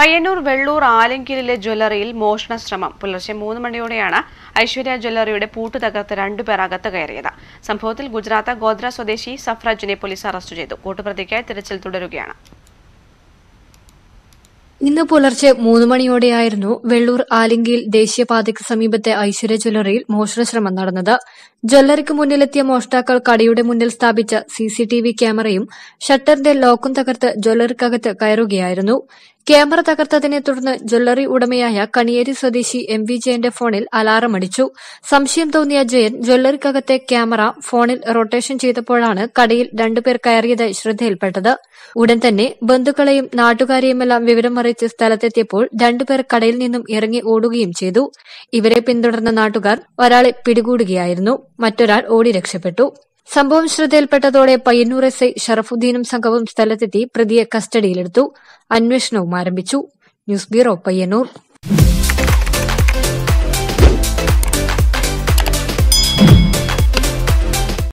പയ്യന്നൂർ വെള്ളൂർ ആലങ്കിലെ ജ്വല്ലറിയിൽ മോഷണ ശ്രമം പുലർച്ചെ മൂന്ന് മണിയോടെയാണ് ഐശ്വര്യ ജ്വല്ലറിയുടെ പൂട്ട് തകർത്ത് രണ്ടുപേർ അകത്ത് കയറിയത് സംഭവത്തിൽ ഗുജറാത്ത് ഗോദ്ര സ്വദേശി സഫ്രജിനെ പോലീസ് അറസ്റ്റ് ചെയ്തു കൂട്ടുപ്രതിക്കായി തിരച്ചിൽ തുടരുകയാണ് ഇന്ന് പുലർച്ചെ മൂന്ന് മണിയോടെയായിരുന്നു വെള്ളൂർ ആലിങ്കിയിൽ ദേശീയപാതയ്ക്ക് സമീപത്തെ ഐശ്വര്യ ജ്വല്ലറിയിൽ മോഷണശ്രമം നടന്നത് ജ്വല്ലറിക്ക് മുന്നിലെത്തിയ മോഷ്ടാക്കൾ കടയുടെ മുന്നിൽ സ്ഥാപിച്ച സിസിടിവി ക്യാമറയും ഷട്ടറിന്റെ ലോക്കും തകർത്ത് ജ്വല്ലറിക്കകത്ത് കയറുകയായിരുന്നു ക്യാമറ തകർത്തതിനെ തുടർന്ന് ജ്വല്ലറി ഉടമയായ കണിയേരി സ്വദേശി എം വി ജയന്റെ ഫോണിൽ അലാറം അടിച്ചു സംശയം തോന്നിയ ജയൻ ജ്വല്ലറിക്കകത്തെ ക്യാമറ ഫോണിൽ റൊട്ടേഷൻ ചെയ്തപ്പോഴാണ് കടയിൽ രണ്ടുപേർ കയറിയത് ശ്രദ്ധയിൽപ്പെട്ടത് ഉടൻ തന്നെ ബന്ധുക്കളെയും നാട്ടുകാരെയുമെല്ലാം അറിയിച്ച് സ്ഥലത്തെത്തിയപ്പോൾ രണ്ടുപേർ കടയിൽ നിന്നും ഇറങ്ങി ഓടുകയും ചെയ്തു ഇവരെ പിന്തുടർന്ന നാട്ടുകാർ ഒരാളെ പിടികൂടുകയായിരുന്നു മറ്റൊരാൾ ഓടി രക്ഷപ്പെട്ടു സംഭവം ശ്രദ്ധയിൽപ്പെട്ടതോടെ പയ്യന്നൂർ എസ് ഐ ഷറഫുദ്ദീനും സംഘവും സ്ഥലത്തെത്തി പ്രതിയെ കസ്റ്റഡിയിലെടുത്തു അന്വേഷണവും ആരംഭിച്ചു ന്യൂസ് ബ്യൂറോ പയ്യന്നൂർ